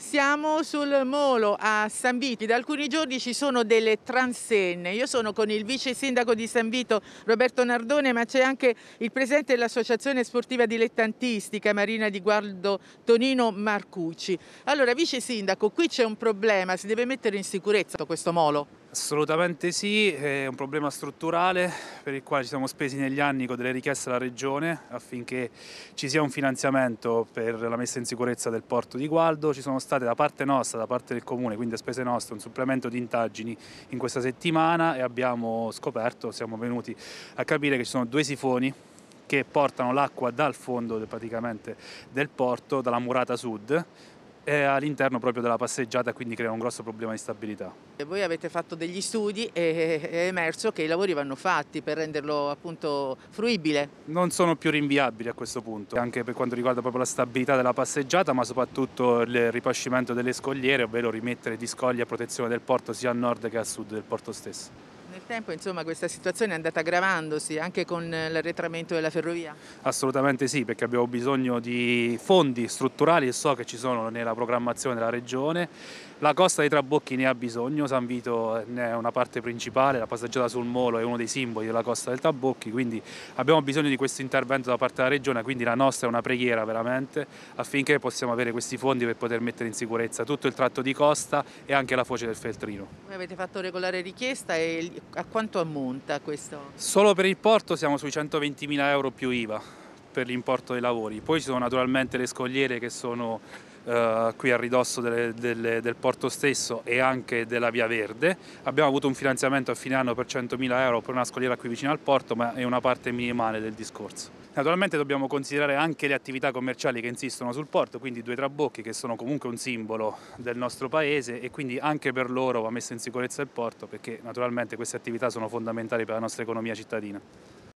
Siamo sul Molo a San Viti, da alcuni giorni ci sono delle transenne, io sono con il vice sindaco di San Vito Roberto Nardone ma c'è anche il presidente dell'associazione sportiva dilettantistica Marina di Guardo Tonino Marcucci. Allora vice sindaco qui c'è un problema, si deve mettere in sicurezza questo Molo. Assolutamente sì, è un problema strutturale per il quale ci siamo spesi negli anni con delle richieste alla Regione affinché ci sia un finanziamento per la messa in sicurezza del porto di Gualdo. Ci sono state da parte nostra, da parte del Comune, quindi a spese nostre, un supplemento di indagini in questa settimana e abbiamo scoperto, siamo venuti a capire che ci sono due sifoni che portano l'acqua dal fondo del porto, dalla murata sud, è all'interno proprio della passeggiata quindi crea un grosso problema di stabilità. Voi avete fatto degli studi e è emerso che i lavori vanno fatti per renderlo appunto fruibile. Non sono più rinviabili a questo punto, anche per quanto riguarda proprio la stabilità della passeggiata ma soprattutto il ripascimento delle scogliere, ovvero rimettere di scogli a protezione del porto sia a nord che a sud del porto stesso. Nel tempo insomma, questa situazione è andata aggravandosi anche con l'arretramento della ferrovia? Assolutamente sì, perché abbiamo bisogno di fondi strutturali e so che ci sono nella programmazione della Regione la costa dei Trabocchi ne ha bisogno, San Vito ne è una parte principale, la passeggiata sul Molo è uno dei simboli della costa dei Trabocchi, quindi abbiamo bisogno di questo intervento da parte della Regione, quindi la nostra è una preghiera veramente affinché possiamo avere questi fondi per poter mettere in sicurezza tutto il tratto di costa e anche la foce del Feltrino. Voi avete fatto regolare richiesta e a quanto ammonta questo? Solo per il porto siamo sui 120.000 euro più IVA per l'importo dei lavori, poi ci sono naturalmente le scogliere che sono eh, qui a ridosso delle, delle, del porto stesso e anche della Via Verde. Abbiamo avuto un finanziamento a fine anno per 100.000 euro per una scogliera qui vicino al porto, ma è una parte minimale del discorso. Naturalmente dobbiamo considerare anche le attività commerciali che insistono sul porto, quindi due trabocchi che sono comunque un simbolo del nostro paese e quindi anche per loro va messa in sicurezza il porto perché naturalmente queste attività sono fondamentali per la nostra economia cittadina.